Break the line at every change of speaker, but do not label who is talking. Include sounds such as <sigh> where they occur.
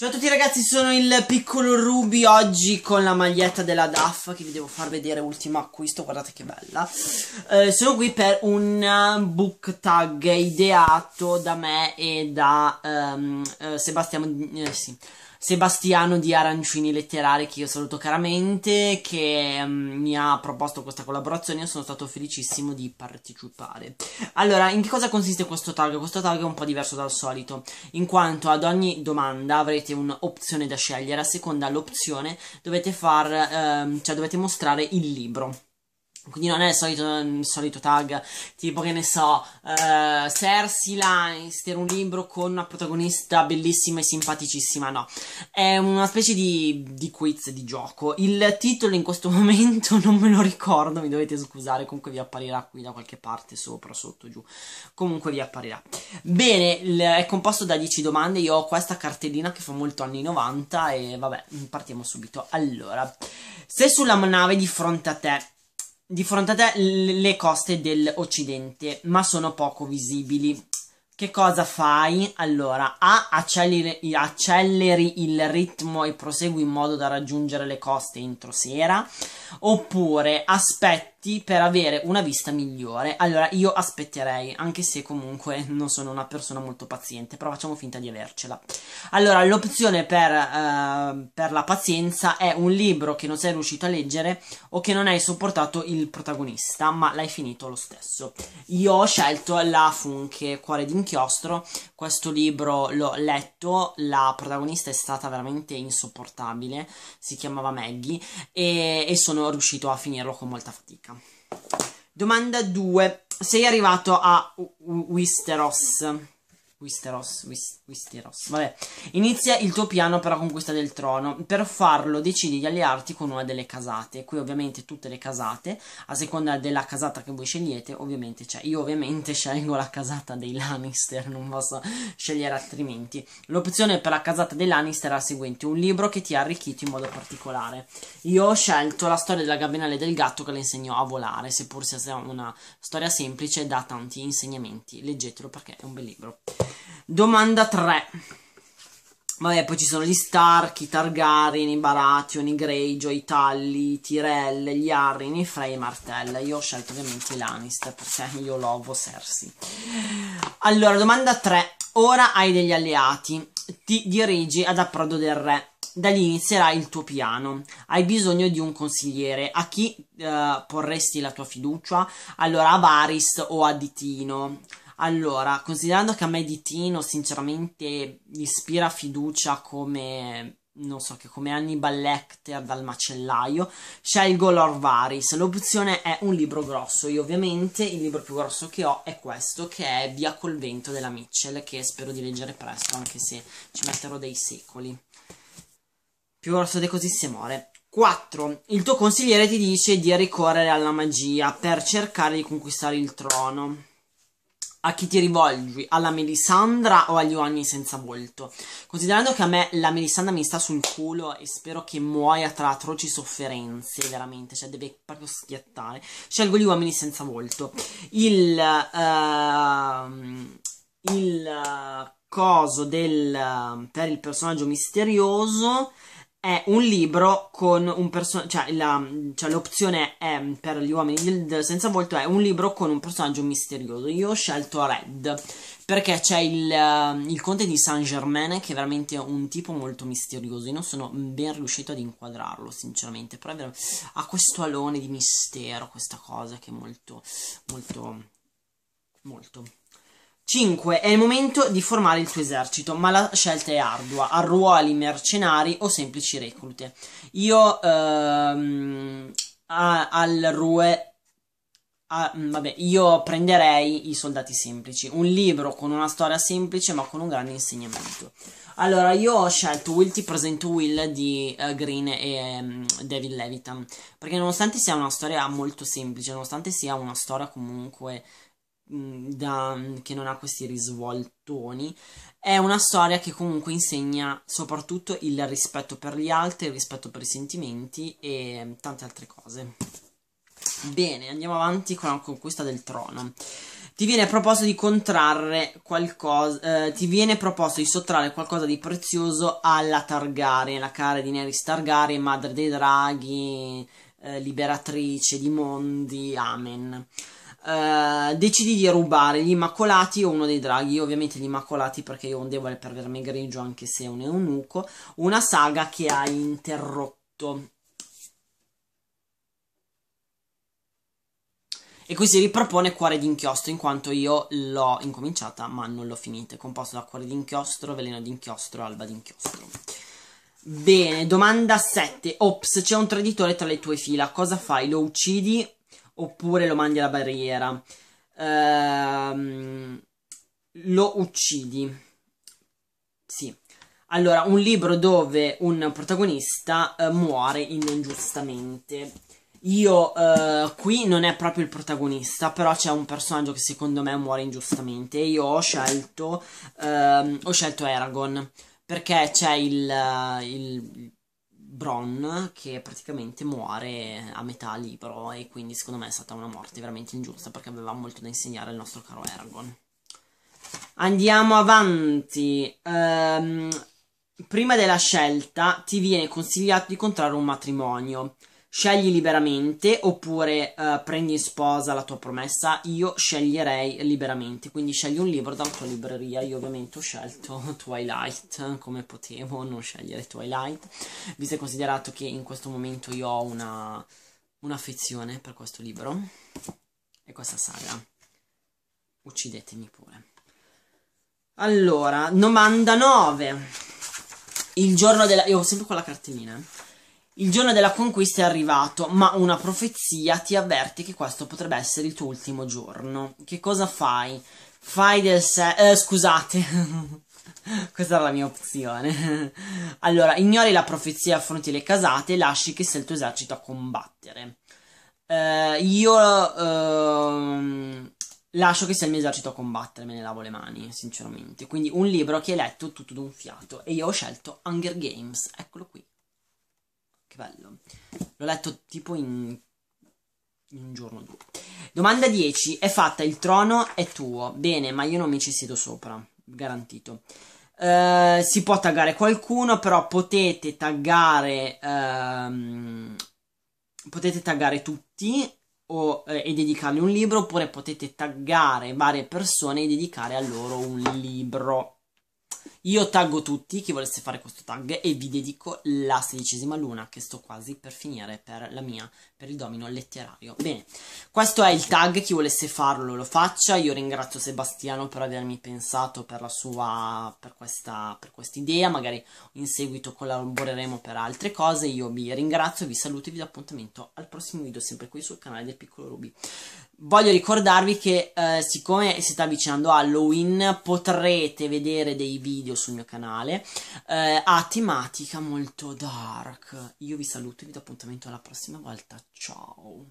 Ciao a tutti ragazzi, sono il piccolo Ruby oggi con la maglietta della DAF che vi devo far vedere, ultimo acquisto, guardate che bella. Eh, sono qui per un eh, book tag ideato da me e da um, eh, Sebastiano, eh, sì, Sebastiano di Arancini Letterari che io saluto caramente che um, mi ha proposto questa collaborazione e sono stato felicissimo di partecipare. Allora, in che cosa consiste questo tag? Questo tag è un po' diverso dal solito, in quanto ad ogni domanda avrete avete un'opzione da scegliere, a seconda dell'opzione dovete, far, ehm, cioè dovete mostrare il libro. Quindi non è il solito, il solito, tag, tipo che ne so, uh, Cersei Lannister, un libro con una protagonista bellissima e simpaticissima, no. È una specie di, di, quiz, di gioco. Il titolo in questo <laughs> momento non me lo ricordo, mi dovete scusare, comunque vi apparirà qui da qualche parte, sopra, sotto, giù. Comunque vi apparirà. Bene, è composto da 10 domande, io ho questa cartellina che fa molto anni 90 e vabbè, partiamo subito. Allora, se sulla nave di fronte a te di fronte a te le coste dell'Occidente, ma sono poco visibili. Che cosa fai? Allora, A. Acceleri, acceleri il ritmo e prosegui in modo da raggiungere le coste entro sera. Oppure aspetti oggetti per avere una vista migliore. Allora, io aspetterei, anche se comunque non sono una persona molto paziente, però facciamo finta di avercela. Allora, l'opzione per, uh, per la pazienza è un libro che non sei riuscito a leggere o che non hai sopportato il protagonista, ma l'hai finito lo stesso. Io ho scelto La Funke, Cuore d'inchiostro, questo libro l'ho letto, la protagonista è stata veramente insopportabile, si chiamava Maggie, e, e sono riuscito a finirlo con molta fatica. Domanda 2. Sei arrivato a Wisteros. Wisteros, Wisteros. Vabbè. Inizia il tuo piano per la conquista del trono. Per farlo decidi di allearti con una delle casate. Qui ovviamente tutte le casate, a seconda della casata che voi scegliete, ovviamente c'è. Io ovviamente scelgo la casata dei Lannister, non posso scegliere altrimenti. L'opzione per la casata dei Lannister è la seguente, un libro che ti ha arricchito in modo particolare. Io ho scelto la storia della gabinale del gatto che le insegnò a volare, seppur sia una storia semplice, dà tanti insegnamenti. Leggetelo perché è un bel libro. Domanda 3. Vabbè, poi ci sono gli Stark, i Targaryen, i Baratheon, i Greyjoy, i Tully, i Tyrell, gli Arryn, i Frey, i Martell. Io ho scelto ovviamente i Lannister perché io lovo Cersei. Allora, domanda 3. Ora hai degli alleati. Ti dirigi ad approdo del re. Da lì inizierai il tuo piano. Hai bisogno di un consigliere. A chi eh, porresti la tua fiducia? Allora, a Varys o a Ditino? Allora, considerando che a me di Tino sinceramente ispira fiducia come non so che come Hannibal Lecter dal macellaio, scelgo l'Orvaris. L'opzione è un libro grosso. Io ovviamente il libro più grosso che ho è questo che è Via col vento della Mitchell che spero di leggere presto anche se ci metterò dei secoli. Più grosso di così se muore. 4. Il tuo consigliere ti dice di ricorrere alla magia per cercare di conquistare il trono a chi ti rivolgi, alla Melisandra o agli uomini senza volto. Considerando che a me la Melisandra mi sta sul culo e spero che muoia tra atroci sofferenze, veramente, cioè deve proprio schiattare, scelgo gli uomini senza volto. Il... Uh, il eh, coso del, per il personaggio misterioso è un libro con un personaggio, cioè, la, cioè l'opzione è mm, per gli uomini senza volto è un libro con un personaggio misterioso. Io ho scelto Red perché c'è il, mm, il conte di Saint Germain che è veramente un tipo molto misterioso. Io non sono ben riuscito ad inquadrarlo, sinceramente, però ver- ha questo alone di mistero, questa cosa che è molto, molto, molto 5. È il momento di formare il tuo esercito, ma la scelta è ardua. Arruoli mercenari o semplici reclute. Io ehm, a, al Rue. A, mm, vabbè, io prenderei i soldati semplici. Un libro con una storia semplice, ma con un grande insegnamento. Allora, io ho scelto Will ti presento Will di uh, Green e um, David Levitan. Perché nonostante sia una storia molto semplice, nonostante sia una storia comunque Mm, da, mm, che non ha questi risvoltoni. È una storia che comunque insegna soprattutto il rispetto per gli altri, il rispetto per i sentimenti e tante altre cose. Bene, andiamo avanti con la conquista del trono. Ti viene proposto di contrarre qualcosa. Eh, ti viene proposto di sottrarre qualcosa di prezioso alla Targaryen, la cara di Neris Targaryen, madre dei draghi, eh, liberatrice di mondi, Amen. Eh, decidi di rubare gli immacolati o uno dei draghi, io ovviamente gli immacolati perché io ho un debole per verme grigio anche se è un eunuco, una saga che hai interrotto. E qui si ripropone Cuore d'inchiostro, in quanto io l'ho incominciata ma non l'ho finita. È composto da Cuore d'inchiostro, Veleno d'inchiostro, Alba d'inchiostro. Bene, domanda 7. Ops, c'è un traditore tra le tue fila. Cosa fai? Lo uccidi oppure lo mandi alla barriera, ehm, lo uccidi. Sì. Allora, un libro dove un protagonista eh, muore ingiustamente. Io eh, qui non è proprio il protagonista, però c'è un personaggio che secondo me muore ingiustamente. e Io ho scelto, ehm, ho scelto Aragorn perché c'è il, eh, il Bron che praticamente muore a metà libro e quindi secondo me è stata una morte veramente ingiusta perché aveva molto da insegnare al nostro caro Eragon. Andiamo avanti. Um, prima della scelta ti viene consigliato di contrarre un matrimonio scegli liberamente oppure eh, prendi in sposa la tua promessa, io sceglierei liberamente, quindi scegli un libro dalla tua libreria, io ovviamente ho scelto <laughs> Twilight, come potevo non scegliere Twilight, visto e considerato che in questo momento io ho una, un'affezione per questo libro e questa saga, uccidetemi pure. Allora, 99, il giorno della... io ho sempre quella cartellina, eh il giorno della conquista è arrivato, ma una profezia ti avverte che questo potrebbe essere il tuo ultimo giorno. Che cosa fai? Fai del se... Eh, scusate. <laughs> Questa era la mia opzione. <laughs> allora, ignori la profezia affronti le casate e lasci che sia il tuo esercito a combattere. Eh, io... Ehm, lascio che sia il mio esercito a combattere, me ne lavo le mani, sinceramente. Quindi un libro che hai letto tutto d'un fiato. E io ho scelto Hunger Games, eccolo qui bello. L'ho letto tipo in, in un giorno o due. Domanda 10. È fatta, il trono è tuo. Bene, ma io non mi ci siedo sopra. Garantito. Uh, si può taggare qualcuno, però potete taggare... Uh, potete taggare tutti o, eh, e dedicargli un libro, oppure potete taggare varie persone e dedicare a loro un libro. Io taggo tutti chi volesse fare questo tag e vi dedico la sedicesima luna che sto quasi per finire per la mia per il domino letterario. Bene, questo è il tag, chi volesse farlo lo faccia, io ringrazio Sebastiano per avermi pensato per la sua, per questa, per quest idea, magari in seguito collaboreremo per altre cose, io vi ringrazio, vi saluto e vi do appuntamento al prossimo video, sempre qui sul canale del Piccolo Ruby. Voglio ricordarvi che eh, siccome si sta avvicinando Halloween potrete vedere dei video sul mio canale eh, a tematica molto dark. Io vi saluto e vi do appuntamento alla prossima volta. Ciao.